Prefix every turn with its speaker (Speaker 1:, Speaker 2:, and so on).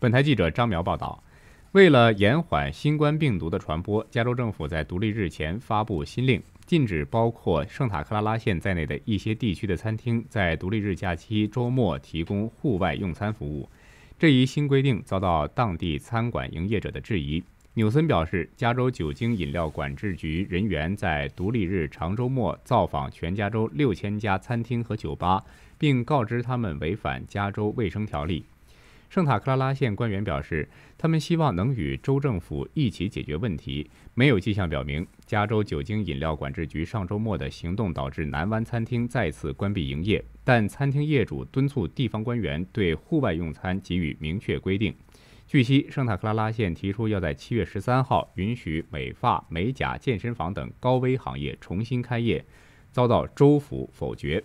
Speaker 1: 本台记者张苗报道，为了延缓新冠病毒的传播，加州政府在独立日前发布新令，禁止包括圣塔克拉拉县在内的一些地区的餐厅在独立日假期周末提供户外用餐服务。这一新规定遭到当地餐馆营业者的质疑。纽森表示，加州酒精饮料管制局人员在独立日长周末造访全加州六千家餐厅和酒吧，并告知他们违反加州卫生条例。圣塔克拉拉县官员表示，他们希望能与州政府一起解决问题。没有迹象表明，加州酒精饮料管制局上周末的行动导致南湾餐厅再次关闭营业，但餐厅业主敦促地方官员对户外用餐给予明确规定。据悉，圣塔克拉拉县提出要在七月十三号允许美发、美甲、健身房等高危行业重新开业，遭到州府否决。